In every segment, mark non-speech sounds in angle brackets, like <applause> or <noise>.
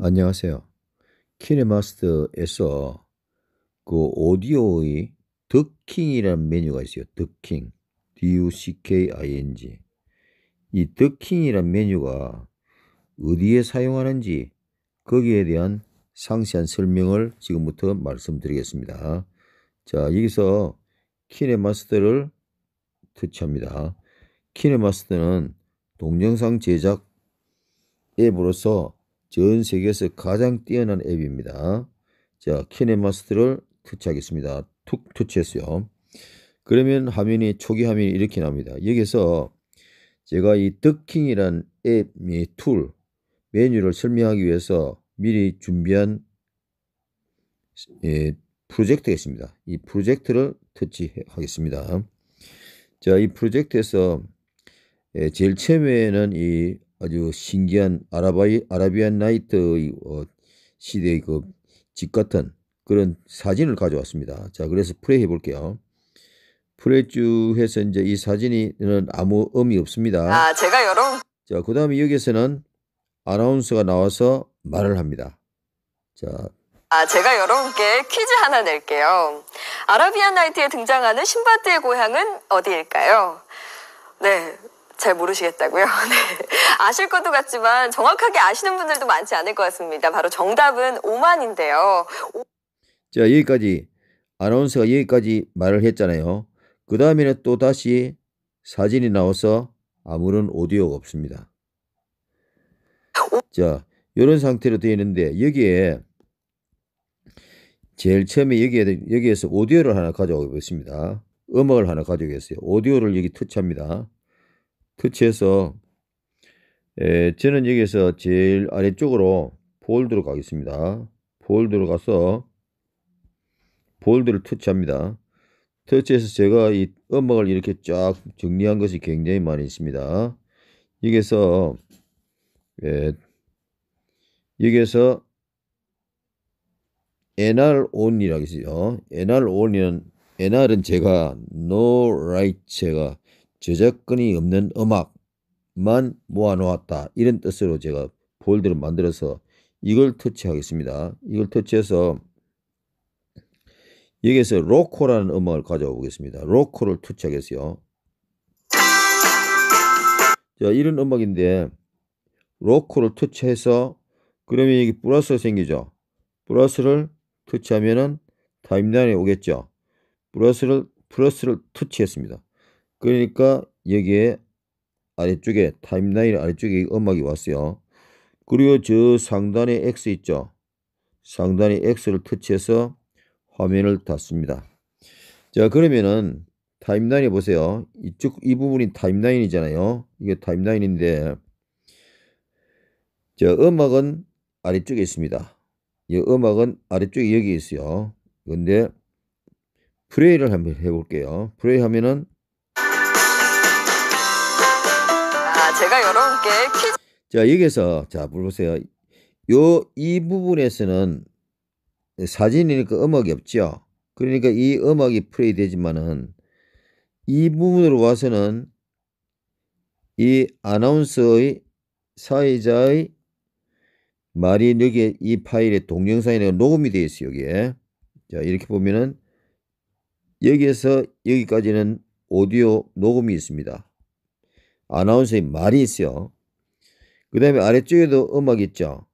안녕하세요. 키네마스터에서 그 오디오의 더킹이라는 메뉴가 있어요. 더킹. D-U-C-K-I-N-G. 이더킹이라는 메뉴가 어디에 사용하는지 거기에 대한 상세한 설명을 지금부터 말씀드리겠습니다. 자, 여기서 키네마스터를 터치합니다. 키네마스터는 동영상 제작 앱으로서 전 세계에서 가장 뛰어난 앱입니다. 자, 키네마스터를 터치하겠습니다. 툭 터치했어요. 그러면 화면이 초기 화면이 이렇게 나옵니다. 여기서 제가 이 더킹이란 앱의 툴 메뉴를 설명하기 위해서 미리 준비한 예, 프로젝트가 있습니다. 이 프로젝트를 터치하겠습니다. 자, 이 프로젝트에서 예, 제일 처음에는 이 아주 신기한 아라바이, 아라비안 나이트의 어, 시대의 그 집 같은 그런 사진을 가져왔습니다. 자, 그래서 플레이 해볼게요. 플레이 쭉 해서 이제 이 사진이는 아무 의미 없습니다. 아, 제가 여러분. 자, 그 다음에 여기에서는 아나운서가 나와서 말을 합니다. 자, 아, 제가 여러분께 퀴즈 하나 낼게요. 아라비안 나이트에 등장하는 신바드의 고향은 어디일까요? 네, 잘 모르시겠다고요? <laughs> 네. 아실 것도 같지만 정확하게 아시는 분들도 많지 않을 것 같습니다. 바로 정답은 5만인데요 자, 여기까지 아나운서가 여기까지 말을 했잖아요. 그 다음에는 또 다시 사진이 나와서 아무런 오디오가 없습니다. 자, 이런 상태로 되어 있는데 여기에 제일 처음에 여기에, 여기에서 오디오를 하나 가져오겠습니다 음악을 하나 가져오겠어요. 오디오를 여기 터치합니다. 터치해서 에, 예, 저는 여기서 제일 아래쪽으로 볼드로 가겠습니다. 볼드로 가서 볼드를 터치합니다. 터치해서 제가 이 음악을 이렇게 쫙 정리한 것이 굉장히 많이 있습니다. 여기서 예, 여기서 NR on이라고 있어요. NR on은 NR은 제가 no right 제가 저작권이 없는 음악만 모아놓았다. 이런 뜻으로 제가 볼드를 만들어서 이걸 터치하겠습니다. 이걸 터치해서 여기에서 로코라는 음악을 가져와 보겠습니다. 로코를 터치하겠어요. 자, 이런 음악인데 로코를 터치해서 그러면 여기 플러스가 생기죠. 플러스를 터치하면은 타임라인에 오겠죠. 플러스를 플러스를 터치했습니다. 그러니까 여기에 아래쪽에 타임라인 아래쪽에 음악이 왔어요. 그리고 저 상단에 X 있죠. 상단에 X를 터치해서 화면을 닫습니다. 자 그러면은 타임라인에 보세요. 이쪽 이 부분이 타임라인이잖아요. 이게 타임라인인데 자 음악은 아래쪽에 있습니다. 이 음악은 아래쪽에 여기 있어요. 근데 플레이를 한번 해볼게요. 플레이 하면은 제가 여러분께 퀴즈 자 여기서 자물어 보세요. 요 이 부분에서는 사진이니까 음악이 없죠. 그러니까 이 음악이 플레이 되지만은 이 부분으로 와서는 이 아나운서의 사회자의 말이 여기에 이 파일에 동영상이나 녹음이 되어 있어요 여기에 자 이렇게 보면은 여기에서 여기까지는 오디오 녹음이 있습니다 아나운서의 말이 있어요. 그 다음에 아래쪽에도 음악 있죠.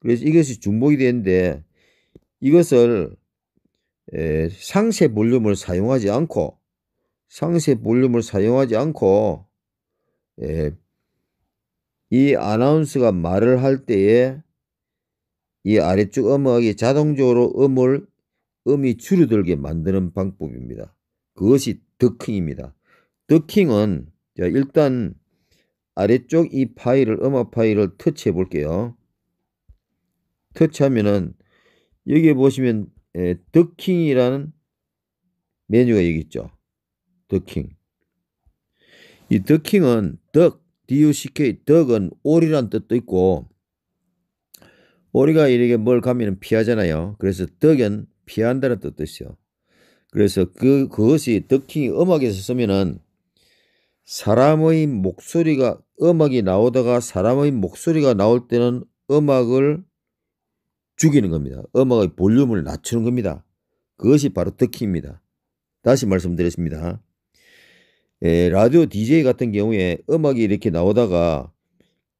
그래서 이것이 중복이 되는데 이것을 에, 상세 볼륨을 사용하지 않고 상세 볼륨을 사용하지 않고 에, 이 아나운서가 말을 할 때에 이 아래쪽 음악이 자동적으로 음을 음이 줄어들게 만드는 방법입니다. 그것이 더킹입니다. 더킹은 일단 아래쪽 이 파일을 음악 파일을 터치해 볼게요. 터치하면은 여기에 보시면 에, 더킹이라는 메뉴가 여기 있죠. 더킹. 이 더킹은 덕, D-U-C-K, 덕은 오리란 뜻도 있고 오리가 이렇게 뭘 가면 피하잖아요. 그래서 덕은 피한다는 뜻도 있어요. 그래서 그, 그것이 더킹이 음악에서 쓰면은 사람의 목소리가 음악이 나오다가 사람의 목소리가 나올 때는 음악을 죽이는 겁니다. 음악의 볼륨을 낮추는 겁니다. 그것이 바로 듣기입니다. 다시 말씀드렸습니다. 에, 예, 라디오 DJ 같은 경우에 음악이 이렇게 나오다가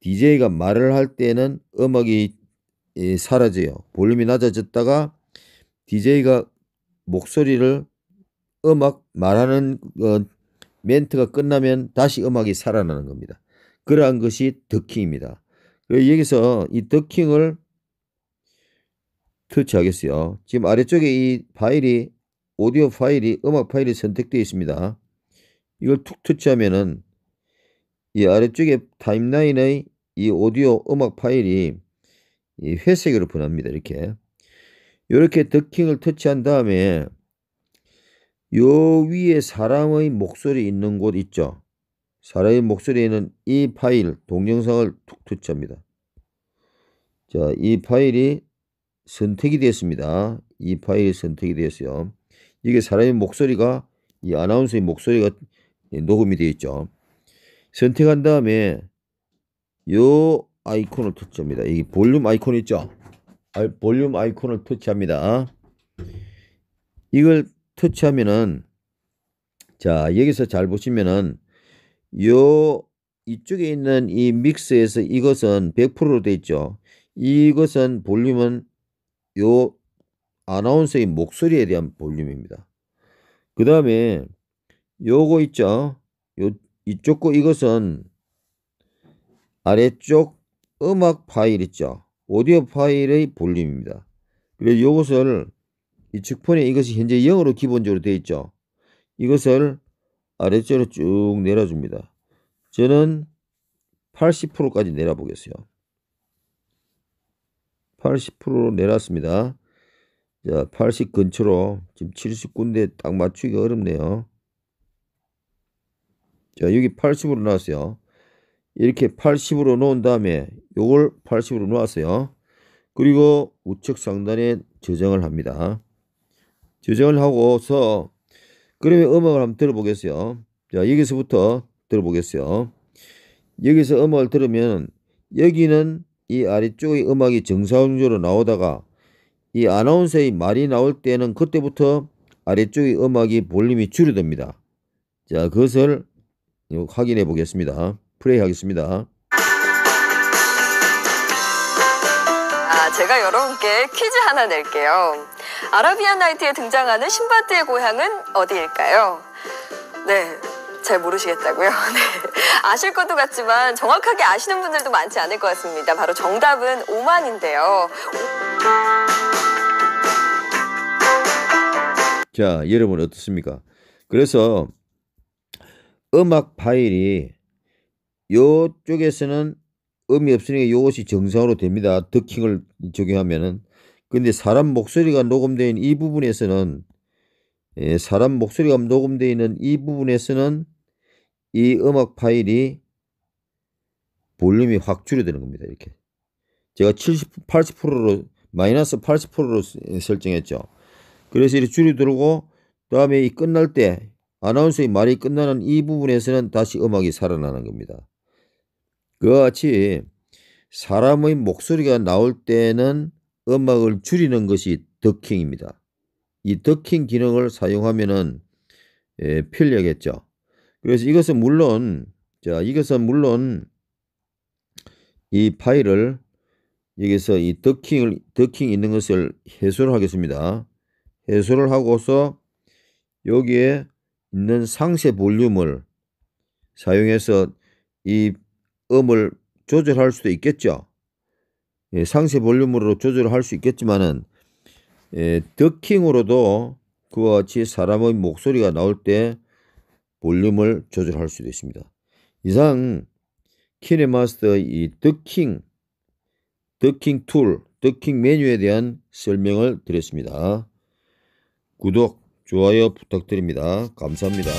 DJ가 말을 할 때는 음악이 에, 사라져요. 볼륨이 낮아졌다가 DJ가 목소리를 음악 말하는 어, 멘트가 끝나면 다시 음악이 살아나는 겁니다. 그러한 것이 더킹입니다. 여기서 이 더킹을 터치하겠어요. 지금 아래쪽에 이 파일이 오디오 파일이 음악 파일이 선택되어 있습니다. 이걸 툭 터치하면은 이 아래쪽에 타임라인의 이 오디오 음악 파일이 이 회색으로 변합니다. 이렇게 이렇게 더킹을 터치한 다음에 요 위에 사람의 목소리 있는 곳 있죠. 사람의 목소리에 는이 파일 동영상을 툭 투자합니다. 자, 이 파일이 선택이 되었습니다. 이 파일이 선택이 되었어요. 이게 사람의 목소리가 이 아나운서의 목소리가 녹음이 되어 있죠. 선택한 다음에 요 아이콘을 터치합니다. 이 볼륨 아이콘 있죠? 아, 볼륨 아이콘을 터치합니다. 이걸 터치하면은 자 여기서 잘 보시면은 요 이쪽에 있는 이 믹스에서 이것은 100%로 돼 있죠. 이것은 볼륨은 요 아나운서의 목소리에 대한 볼륨입니다. 그 다음에 요거 있죠. 요 이쪽 거 이것은 아래쪽 음악 파일 있죠. 오디오 파일의 볼륨입니다. 그리고 요것을 이 측폰에 이것이 현재 0으로 기본적으로 되어 있죠. 이것을 아래쪽으로 쭉 내려줍니다. 저는 80%까지 내려보겠어요. 80% 내렸습니다. 자, 80 근처로 지금 7 0군데딱 맞추기가 어렵네요. 자, 여기 80으로 나왔어요. 이렇게 80으로 놓은 다음에 요걸 80으로 놓았어요. 그리고 우측 상단에 저장을 합니다. 저장을 하고서 그러면 음악을 한번 들어보겠어요. 자, 여기서부터 들어보겠어요. 여기서 음악을 들으면 여기는 이 아래쪽의 음악이 정사운조로 나오다가 이 아나운서의 말이 나올 때는 그때부터 아래쪽의 음악이 볼륨이 줄어듭니다. 자, 그것을 확인해 보겠습니다. 플레이 하겠습니다. 아, 제가 여러분께 퀴즈 하나 낼게요. 아라비안 나이트에 등장하는 신바트의 고향은 어디일까요? 네. 잘 모르시겠다고요? <laughs> 네. 아실 것도 같지만 정확하게 아시는 분들도 많지 않을 것 같습니다. 바로 정답은 오만인데요. 자, 여러분 어떻습니까? 그래서 음악 파일이 요쪽에서는 음이 없으니까 이것이 정상으로 됩니다. 더킹을 적용하면은 근데 사람 목소리가 녹음되어 있는 이 부분에서는 예, 사람 목소리가 녹음되어 있는 이 부분에서는 이 음악 파일이 볼륨이 확줄어드는 겁니다. 이렇게 제가 70, 80%로 마이너스 80%로 예, 설정했죠. 그래서 이렇게 줄여들고 다음에 이 끝날 때 아나운서의 말이 끝나는 이 부분에서는 다시 음악이 살아나는 겁니다. 그와 같이 사람의 목소리가 나올 때는 음악을 줄이는 것이 더킹입니다. 이 더킹 기능을 사용하면은 예, 편리하겠죠. 그래서 이것은 물론 자 이것은 물론 이 파일을 여기서 이 더킹을 더킹 있는 것을 해소를 하겠습니다. 해소를 하고서 여기에 있는 상세 볼륨을 사용해서 이 음을 조절할 수도 있겠죠. 예, 상세 볼륨으로 조절할 수 있겠지만은 예, 더킹으로도 그와 같이 사람의 목소리가 나올 때 볼륨을 조절할 수도 있습니다. 이상 키네마스터 이 더킹 더킹 툴 더킹 메뉴에 대한 설명을 드렸습니다. 구독, 좋아요 부탁드립니다. 감사합니다.